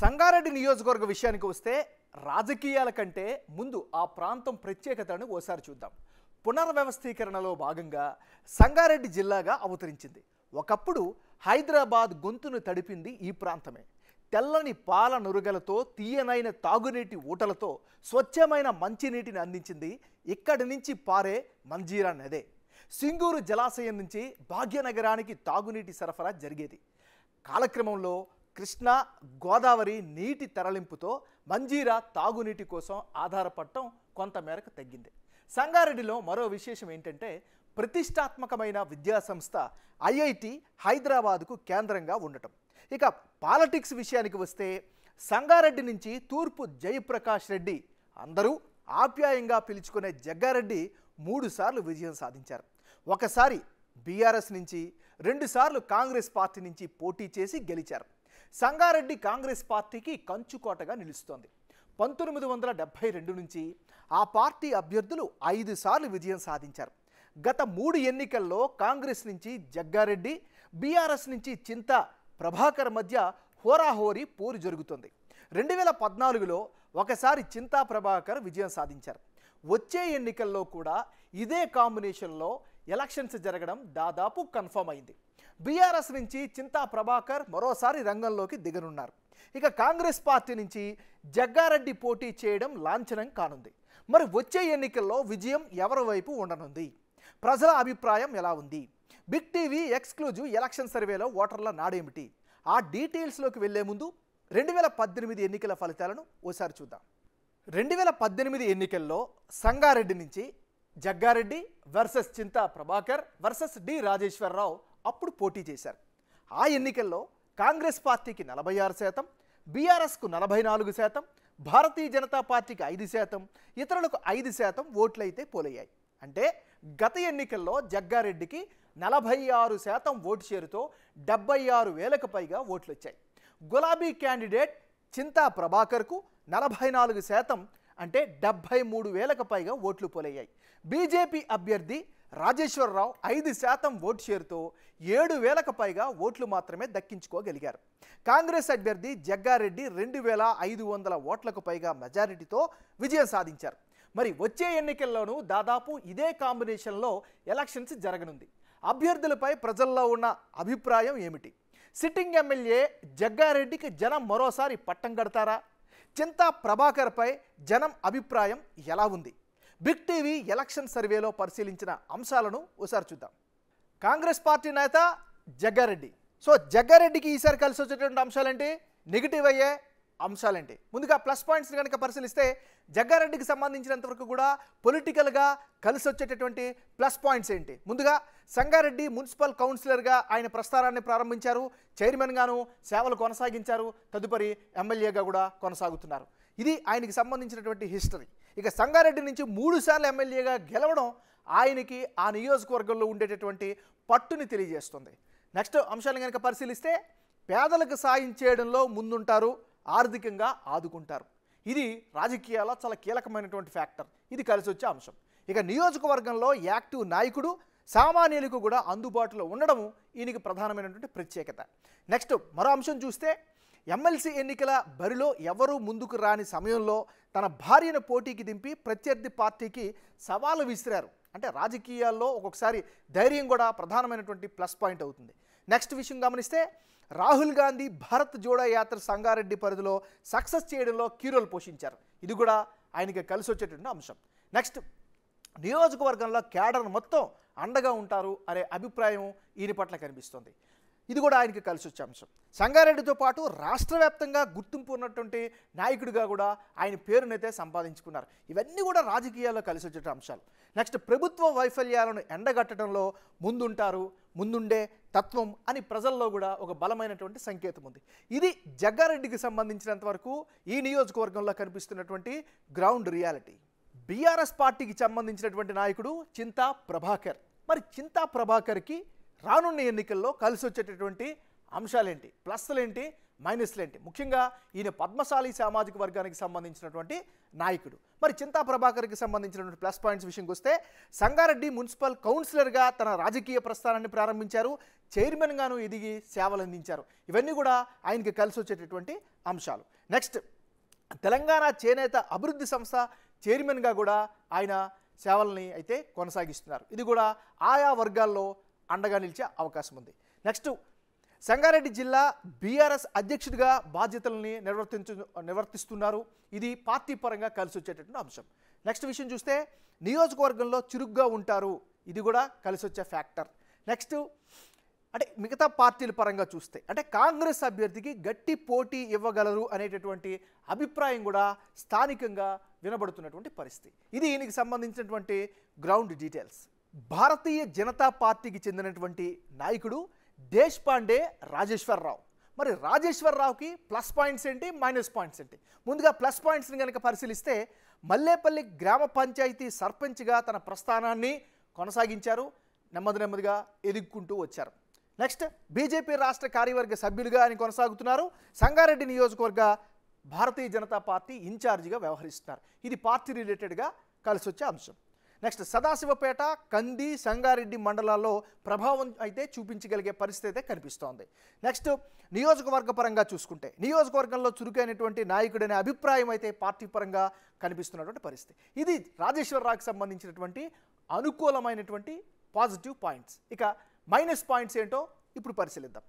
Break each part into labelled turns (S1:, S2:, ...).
S1: సంగారెడ్డి నియోజకవర్గ విషయానికి వస్తే రాజకీయాల కంటే ముందు ఆ ప్రాంతం ప్రత్యేకతను ఓసారి చూద్దాం పునర్వ్యవస్థీకరణలో భాగంగా సంగారెడ్డి జిల్లాగా అవతరించింది ఒకప్పుడు హైదరాబాద్ గొంతును తడిపింది ఈ ప్రాంతమే తెల్లని పాల నురుగలతో తీయనైన తాగునీటి ఊటలతో స్వచ్ఛమైన మంచినీటిని అందించింది ఇక్కడి నుంచి పారే మంజీరా నదే సింగూరు జలాశయం నుంచి భాగ్యనగరానికి తాగునీటి సరఫరా జరిగేది కాలక్రమంలో కృష్ణా గోదావరి నీటి తరలింపుతో మంజీరా తాగునీటి కోసం ఆధారపడటం కొంతమేరకు తగ్గింది సంగారెడ్డిలో మరో విశేషం ఏంటంటే ప్రతిష్టాత్మకమైన విద్యాసంస్థ ఐఐటి హైదరాబాద్కు కేంద్రంగా ఉండటం ఇక పాలిటిక్స్ విషయానికి వస్తే సంగారెడ్డి నుంచి తూర్పు జయప్రకాష్ రెడ్డి అందరూ ఆప్యాయంగా పిలుచుకునే జగ్గారెడ్డి మూడుసార్లు విజయం సాధించారు ఒకసారి బీఆర్ఎస్ నుంచి రెండుసార్లు కాంగ్రెస్ పార్టీ నుంచి పోటీ చేసి గెలిచారు సంగారెడ్డి కాంగ్రెస్ పార్టీకి కంచుకోటగా నిలుస్తోంది పంతొమ్మిది వందల డెబ్బై రెండు నుంచి ఆ పార్టీ అభ్యర్థులు ఐదు సార్లు విజయం సాధించారు గత మూడు ఎన్నికల్లో కాంగ్రెస్ నుంచి జగ్గారెడ్డి బీఆర్ఎస్ నుంచి చింత ప్రభాకర్ మధ్య హోరాహోరీ పోరు జరుగుతుంది రెండు వేల పద్నాలుగులో ఒకసారి చింతా ప్రభాకర్ విజయం సాధించారు వచ్చే ఎన్నికల్లో కూడా ఇదే కాంబినేషన్లో ఎలక్షన్స్ జరగడం దాదాపు కన్ఫర్మ్ అయింది బీఆర్ఎస్ నుంచి చింతా ప్రభాకర్ మరోసారి రంగంలోకి దిగనున్నారు ఇక కాంగ్రెస్ పార్టీ నుంచి జగ్గారెడ్డి పోటీ చేయడం లాంఛనం కానుంది మరి వచ్చే ఎన్నికల్లో విజయం ఎవరి వైపు ఉండనుంది ప్రజల అభిప్రాయం ఎలా ఉంది బిగ్ టీవీ ఎక్స్క్లూజివ్ ఎలక్షన్ సర్వేలో ఓటర్ల నాడేమిటి ఆ డీటెయిల్స్లోకి వెళ్లే ముందు రెండు వేల పద్దెనిమిది ఎన్నికల ఫలితాలను ఓసారి చూద్దాం రెండు వేల పద్దెనిమిది ఎన్నికల్లో సంగారెడ్డి నుంచి Jaggareddy versus Chinta Prabhakar versus D Rajeshwar Rao అప్పుడు పోటీ చేశారు ఆ ఎన్నికల్లో కాంగ్రెస్ పార్టీకి నలభై ఆరు శాతం బీఆర్ఎస్కు నలభై నాలుగు శాతం భారతీయ జనతా పార్టీకి ఐదు శాతం ఇతరులకు ఐదు శాతం ఓట్లయితే పోలయ్యాయి అంటే గత ఎన్నికల్లో జగ్గారెడ్డికి నలభై ఆరు శాతం ఓటు చేరుతో డెబ్బై ఆరు వేలకు పైగా ఓట్లు వచ్చాయి గులాబీ క్యాండిడేట్ చింతా ప్రభాకర్కు నలభై నాలుగు శాతం అంటే డెబ్భై మూడు వేలకు పైగా ఓట్లు పోలయ్యాయి బీజేపీ అభ్యర్థి రాజేశ్వరరావు ఐదు శాతం ఓటు షేరుతో ఏడు వేలకు పైగా ఓట్లు మాత్రమే దక్కించుకోగలిగారు కాంగ్రెస్ అభ్యర్థి జగ్గారెడ్డి రెండు వేల ఐదు వందల ఓట్లకు పైగా మెజారిటీతో విజయం సాధించారు మరి వచ్చే ఎన్నికల్లోనూ దాదాపు ఇదే కాంబినేషన్లో ఎలక్షన్స్ జరగనుంది అభ్యర్థులపై ప్రజల్లో ఉన్న అభిప్రాయం ఏమిటి సిట్టింగ్ ఎమ్మెల్యే జగ్గారెడ్డికి జనం మరోసారి పట్టం కడతారా చింతా ప్రభాకర్పై జనం అభిప్రాయం ఎలా ఉంది బిగ్ టీవీ ఎలక్షన్ సర్వేలో పరిశీలించిన అంశాలను ఒకసారి చూద్దాం కాంగ్రెస్ పార్టీ నేత జగ్గారెడ్డి సో జగ్గారెడ్డికి ఈసారి కలిసి వచ్చేటువంటి అంశాలేంటి నెగిటివ్ అయ్యే అంశాలేంటి ముందుగా ప్లస్ పాయింట్స్ కనుక పరిశీలిస్తే జగ్గారెడ్డికి సంబంధించినంతవరకు కూడా పొలిటికల్గా కలిసి వచ్చేటటువంటి ప్లస్ పాయింట్స్ ఏంటి ముందుగా సంగారెడ్డి మున్సిపల్ కౌన్సిలర్గా ఆయన ప్రస్థానాన్ని ప్రారంభించారు చైర్మన్గాను సేవలు కొనసాగించారు తదుపరి ఎమ్మెల్యేగా కూడా కొనసాగుతున్నారు ఇది ఆయనకి సంబంధించినటువంటి హిస్టరీ ఇక సంగారెడ్డి నుంచి మూడుసార్లు ఎమ్మెల్యేగా గెలవడం ఆయనకి ఆ నియోజకవర్గంలో ఉండేటటువంటి పట్టుని తెలియజేస్తుంది నెక్స్ట్ అంశాలను కనుక పరిశీలిస్తే పేదలకు సాయం చేయడంలో ముందుంటారు ఆర్థికంగా ఆదుకుంటారు ఇది రాజకీయాల చాలా కీలకమైనటువంటి ఫ్యాక్టర్ ఇది కలిసి వచ్చే అంశం ఇక నియోజకవర్గంలో యాక్టివ్ నాయకుడు సామాన్యులకు కూడా అందుబాటులో ఉండడం ఈయనకి ప్రధానమైనటువంటి ప్రత్యేకత నెక్స్ట్ మరో అంశం చూస్తే ఎమ్మెల్సీ ఎన్నికల బరిలో ఎవరూ ముందుకు రాని సమయంలో తన భార్యను పోటీకి దింపి ప్రత్యర్థి పార్టీకి సవాలు విసిరారు అంటే రాజకీయాల్లో ఒక్కొక్కసారి ధైర్యం కూడా ప్రధానమైనటువంటి ప్లస్ పాయింట్ అవుతుంది నెక్స్ట్ విషయం గమనిస్తే రాహుల్ గాంధీ భారత్ జోడో యాత్ర సంగారెడ్డి పరిధిలో సక్సెస్ చేయడంలో కీరోలు పోషించారు ఇది కూడా ఆయనకి కలిసి వచ్చేటువంటి అంశం నెక్స్ట్ నియోజకవర్గంలో కేడర్ మొత్తం అండగా ఉంటారు అనే అభిప్రాయం ఈయన పట్ల కనిపిస్తుంది ఇది కూడా ఆయనకి కలిసి వచ్చే అంశం సంగారెడ్డితో పాటు రాష్ట్ర వ్యాప్తంగా గుర్తింపు ఉన్నటువంటి నాయకుడిగా కూడా ఆయన పేరునైతే సంపాదించుకున్నారు ఇవన్నీ కూడా రాజకీయాల్లో కలిసి వచ్చే అంశాలు నెక్స్ట్ ప్రభుత్వ వైఫల్యాలను ఎండగట్టడంలో ముందుంటారు ముందుండే తత్వం అని ప్రజల్లో కూడా ఒక బలమైనటువంటి సంకేతం ఉంది ఇది జగ్గారెడ్డికి సంబంధించినంత వరకు ఈ నియోజకవర్గంలో కనిపిస్తున్నటువంటి గ్రౌండ్ రియాలిటీ బీఆర్ఎస్ పార్టీకి సంబంధించినటువంటి నాయకుడు చింతా ప్రభాకర్ మరి చింతా ప్రభాకర్కి రానున్న ఎన్నికల్లో కలిసి వచ్చేటటువంటి అంశాలేంటి ప్లస్లేంటి మైనస్లేంటి ముఖ్యంగా ఈయన పద్మశాలి సామాజిక వర్గానికి సంబంధించినటువంటి నాయకుడు మరి చింతా ప్రభాకర్కి సంబంధించినటువంటి ప్లస్ పాయింట్స్ విషయంకి వస్తే సంగారెడ్డి మున్సిపల్ కౌన్సిలర్గా తన రాజకీయ ప్రస్థానాన్ని ప్రారంభించారు చైర్మన్గాను ఎదిగి సేవలు అందించారు ఇవన్నీ కూడా ఆయనకి కలిసి వచ్చేటటువంటి అంశాలు నెక్స్ట్ తెలంగాణ చేనేత అభివృద్ధి సంస్థ చైర్మన్గా కూడా ఆయన సేవల్ని అయితే కొనసాగిస్తున్నారు ఇది కూడా ఆయా వర్గాల్లో అండగా నిలిచే అవకాశం ఉంది నెక్స్ట్ సంగారెడ్డి జిల్లా బీఆర్ఎస్ అధ్యక్షుడిగా బాధ్యతలని నిర్వర్తించు నిర్వర్తిస్తున్నారు ఇది పార్టీ పరంగా కలిసి వచ్చేటటువంటి అంశం నెక్స్ట్ విషయం చూస్తే నియోజకవర్గంలో చురుగ్గా ఉంటారు ఇది కూడా కలిసి వచ్చే ఫ్యాక్టర్ నెక్స్ట్ అంటే మిగతా పార్టీల పరంగా చూస్తే అంటే కాంగ్రెస్ అభ్యర్థికి గట్టి పోటీ ఇవ్వగలరు అనేటటువంటి అభిప్రాయం కూడా స్థానికంగా వినబడుతున్నటువంటి పరిస్థితి ఇది దీనికి సంబంధించినటువంటి గ్రౌండ్ డీటెయిల్స్ భారతీయ జనతా పార్టీకి చెందినటువంటి నాయకుడు దేశ్ పాండే రాజేశ్వరరావు మరి రాజేశ్వరరావుకి ప్లస్ పాయింట్స్ ఏంటి మైనస్ పాయింట్స్ ఏంటి ముందుగా ప్లస్ పాయింట్స్ని కనుక పరిశీలిస్తే మల్లేపల్లి గ్రామ పంచాయతీ సర్పంచ్గా తన ప్రస్థానాన్ని కొనసాగించారు నెమ్మది నెమ్మదిగా ఎదుక్కుంటూ వచ్చారు నెక్స్ట్ బీజేపీ రాష్ట్ర కార్యవర్గ సభ్యులుగా ఆయన కొనసాగుతున్నారు సంగారెడ్డి నియోజకవర్గ భారతీయ జనతా పార్టీ ఇన్ఛార్జిగా వ్యవహరిస్తున్నారు ఇది పార్టీ రిలేటెడ్గా కలిసి వచ్చే అంశం నెక్స్ట్ సదాశివపేట కంది సంగారెడ్డి మండలాల్లో ప్రభావం అయితే చూపించగలిగే పరిస్థితి అయితే కనిపిస్తోంది నెక్స్ట్ నియోజకవర్గ పరంగా చూసుకుంటే నియోజకవర్గంలో చురుకైనటువంటి అనే అభిప్రాయం అయితే పార్టీ పరంగా కనిపిస్తున్నటువంటి పరిస్థితి ఇది రాజేశ్వరరావుకి సంబంధించినటువంటి అనుకూలమైనటువంటి పాజిటివ్ పాయింట్స్ ఇక మైనస్ పాయింట్స్ ఏంటో ఇప్పుడు పరిశీలిద్దాం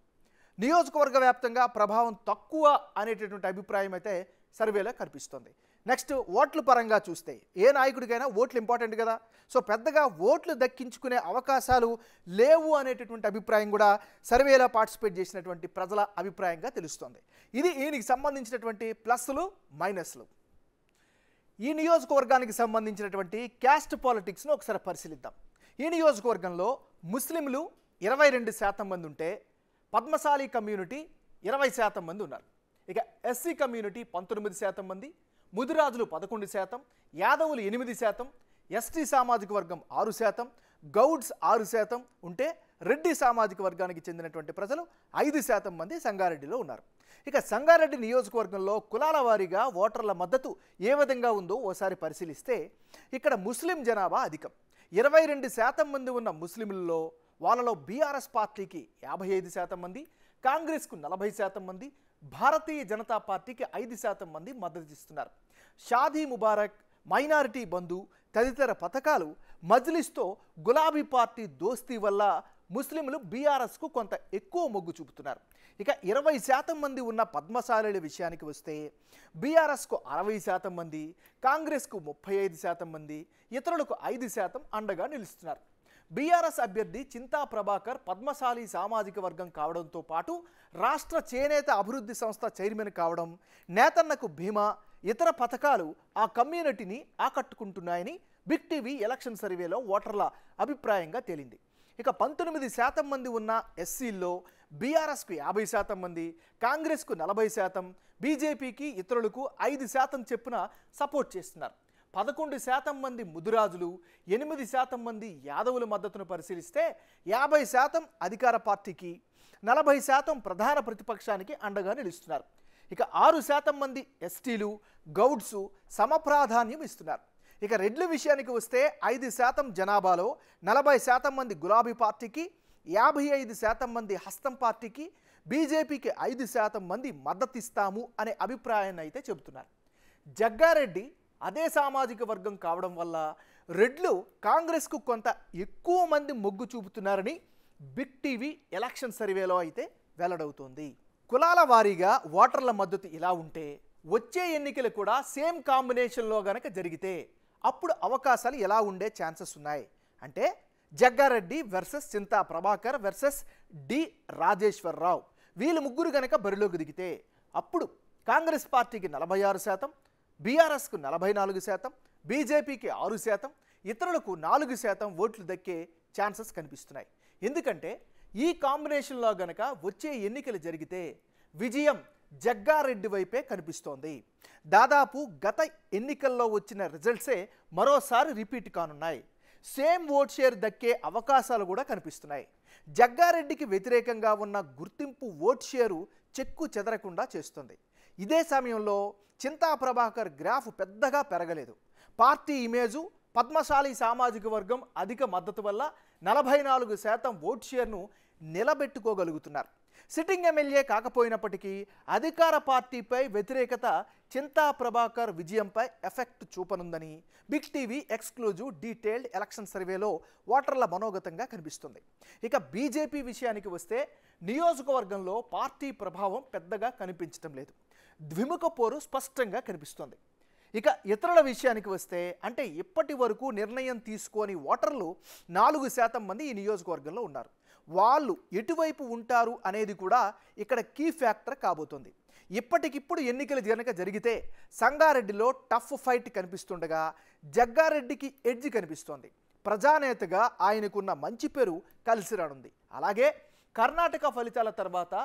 S1: నియోజకవర్గ వ్యాప్తంగా ప్రభావం తక్కువ అనేటటువంటి అభిప్రాయం అయితే సర్వేలో కనిపిస్తుంది నెక్స్ట్ ఓట్ల పరంగా చూస్తే ఏ నాయకుడికైనా ఓట్లు ఇంపార్టెంట్ కదా సో పెద్దగా ఓట్లు దక్కించుకునే అవకాశాలు లేవు అనేటటువంటి అభిప్రాయం కూడా సర్వేలో పార్టిసిపేట్ చేసినటువంటి ప్రజల అభిప్రాయంగా తెలుస్తోంది ఇది ఈయనకి సంబంధించినటువంటి ప్లస్లు మైనస్లు ఈ నియోజకవర్గానికి సంబంధించినటువంటి క్యాస్ట్ పాలిటిక్స్ను ఒకసారి పరిశీలిద్దాం ఈ నియోజకవర్గంలో ముస్లింలు ఇరవై రెండు శాతం మంది ఉంటే పద్మశాలి కమ్యూనిటీ ఇరవై శాతం మంది ఉన్నారు ఇక ఎస్సీ కమ్యూనిటీ పంతొమ్మిది శాతం మంది ముదిరాజులు పదకొండు శాతం యాదవులు ఎనిమిది శాతం ఎస్టీ సామాజిక వర్గం ఆరు శాతం గౌడ్స్ ఆరు శాతం ఉంటే రెడ్డి సామాజిక వర్గానికి చెందినటువంటి ప్రజలు ఐదు శాతం మంది సంగారెడ్డిలో ఉన్నారు ఇక సంగారెడ్డి నియోజకవర్గంలో కులాల వారీగా ఓటర్ల మద్దతు ఏ విధంగా ఉందో ఓసారి పరిశీలిస్తే ఇక్కడ ముస్లిం జనాభా అధికం ఇరవై రెండు శాతం మంది ఉన్న ముస్లింలలో వాళ్ళలో బీఆర్ఎస్ పార్టీకి యాభై ఐదు శాతం మంది కాంగ్రెస్కు నలభై శాతం మంది భారతీయ జనతా పార్టీకి ఐదు శాతం మంది మద్దతు ఇస్తున్నారు షాదీ ముబారక్ మైనారిటీ బంధు తదితర పథకాలు మజ్లిస్తో గులాబీ పార్టీ దోస్తీ వల్ల ముస్లింలు బీఆర్ఎస్కు కొంత ఎక్కువ మొగ్గు చూపుతున్నారు ఇక ఇరవై శాతం మంది ఉన్న పద్మశాలల విషయానికి వస్తే బీఆర్ఎస్కు అరవై శాతం మంది కాంగ్రెస్కు ముప్పై ఐదు శాతం మంది ఇతరులకు ఐదు శాతం అండగా నిలుస్తున్నారు బీఆర్ఎస్ అభ్యర్థి చింతా ప్రభాకర్ పద్మశాలి సామాజిక వర్గం కావడంతో పాటు రాష్ట్ర చేనేత అభివృద్ధి సంస్థ చైర్మన్ కావడం నేతన్నకు భీమా ఇతర పథకాలు ఆ కమ్యూనిటీని ఆకట్టుకుంటున్నాయని బిగ్ టీవీ ఎలక్షన్ సర్వేలో ఓటర్ల అభిప్రాయంగా తేలింది ఇక పంతొమ్మిది శాతం మంది ఉన్న ఎస్సీల్లో బీఆర్ఎస్కు యాభై శాతం మంది కాంగ్రెస్కు నలభై శాతం బీజేపీకి ఇతరులకు ఐదు శాతం చెప్పున సపోర్ట్ చేస్తున్నారు పదకొండు శాతం మంది ముదురాజులు ఎనిమిది శాతం మంది యాదవుల మద్దతును పరిశీలిస్తే యాభై శాతం అధికార పార్టీకి నలభై శాతం ప్రధాన ప్రతిపక్షానికి అండగా నిలుస్తున్నారు ఇక ఆరు శాతం మంది ఎస్టీలు గౌడ్స్ సమప్రాధాన్యం ఇస్తున్నారు ఇక రెడ్ల విషయానికి వస్తే ఐదు శాతం జనాభాలో నలభై శాతం మంది గులాబీ పార్టీకి యాభై ఐదు శాతం మంది హస్తం పార్టీకి బీజేపీకి ఐదు శాతం మంది మద్దతిస్తాము అనే అభిప్రాయాన్ని అయితే చెబుతున్నారు జగ్గారెడ్డి అదే సామాజిక వర్గం కావడం వల్ల రెడ్లు కాంగ్రెస్కు కొంత ఎక్కువ మంది మొగ్గు చూపుతున్నారని బిగ్ టీవీ ఎలక్షన్ సర్వేలో అయితే వెల్లడవుతోంది కులాల వారీగా ఓటర్ల మద్దతు ఇలా ఉంటే వచ్చే ఎన్నికలు కూడా సేమ్ కాంబినేషన్లో గనక జరిగితే అప్పుడు అవకాశాలు ఎలా ఉండే ఛాన్సెస్ ఉన్నాయి అంటే Jaggareddy versus Chinta Prabhakar versus D Rajeshwar Rao వీళ్ళు ముగ్గురు గనక బరిలోకి దిగితే అప్పుడు కాంగ్రెస్ పార్టీకి నలభై ఆరు శాతం బీఆర్ఎస్కు నలభై నాలుగు శాతం బీజేపీకి ఆరు శాతం ఇతరులకు నాలుగు శాతం ఓట్లు దక్కే ఛాన్సెస్ కనిపిస్తున్నాయి ఎందుకంటే ఈ కాంబినేషన్లో గనక వచ్చే ఎన్నికలు జరిగితే విజయం జగ్గారెడ్డి వైపే కనిపిస్తోంది దాదాపు గత ఎన్నికల్లో వచ్చిన రిజల్ట్సే మరోసారి రిపీట్ కానున్నాయి సేమ్ ఓట్ షేర్ దక్కే అవకాశాలు కూడా కనిపిస్తున్నాయి జగ్గారెడ్డికి వ్యతిరేకంగా ఉన్న గుర్తింపు ఓట్ షేరు చెక్కు చెదరకుండా చేస్తుంది ఇదే సమయంలో చింతా ప్రభాకర్ గ్రాఫ్ పెద్దగా పెరగలేదు పార్టీ ఇమేజు పద్మశాలి సామాజిక వర్గం అధిక మద్దతు వల్ల నలభై నాలుగు శాతం ఓట్ షేర్ను నిలబెట్టుకోగలుగుతున్నారు సిట్టింగ్ ఎమ్మెల్యే కాకపోయినప్పటికీ అధికార పార్టీపై వ్యతిరేకత చింతా ప్రభాకర్ విజయంపై ఎఫెక్ట్ చూపనుందని big TV exclusive detailed election సర్వేలో ఓటర్ల మనోగతంగా కనిపిస్తుంది ఇక బీజేపీ విషయానికి వస్తే నియోజకవర్గంలో పార్టీ ప్రభావం పెద్దగా కనిపించడం లేదు ద్విముఖ పోరు స్పష్టంగా కనిపిస్తోంది ఇక ఇతరుల విషయానికి వస్తే అంటే ఇప్పటి వరకు నిర్ణయం తీసుకోని ఓటర్లు నాలుగు శాతం మంది ఈ నియోజకవర్గంలో ఉన్నారు వాళ్ళు ఎటువైపు ఉంటారు అనేది కూడా ఇక్కడ కీ ఫ్యాక్టర్ కాబోతుంది ఇప్పటికిప్పుడు ఎన్నికలు కనుక జరిగితే సంగారెడ్డిలో టఫ్ ఫైట్ కనిపిస్తుండగా జగ్గారెడ్డికి ఎడ్జ్ కనిపిస్తోంది ప్రజానేతగా ఆయనకున్న మంచి పేరు కలిసి రానుంది అలాగే కర్ణాటక ఫలితాల తర్వాత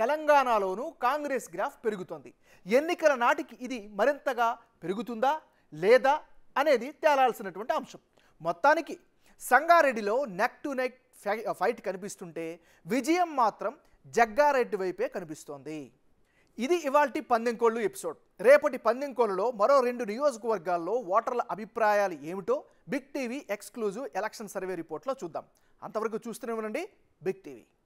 S1: తెలంగాణలోనూ కాంగ్రెస్ గ్రాఫ్ పెరుగుతోంది ఎన్నికల నాటికి ఇది మరింతగా పెరుగుతుందా లేదా అనేది తేలాల్సినటువంటి అంశం మొత్తానికి సంగారెడ్డిలో నెక్ టు నెక్ ఫైట్ కనిపిస్తుంటే విజయం మాత్రం జగ్గారెడ్డి వైపే కనిపిస్తోంది ఇది ఇవాల్టి పందెంకోళ్ళు ఎపిసోడ్ రేపటి పందెంకోళ్ళలో మరో రెండు నియోజకవర్గాల్లో ఓటర్ల అభిప్రాయాలు ఏమిటో big TV exclusive election survey రిపోర్ట్లో చూద్దాం అంతవరకు చూస్తూనే ఉండండి బిగ్ టీవీ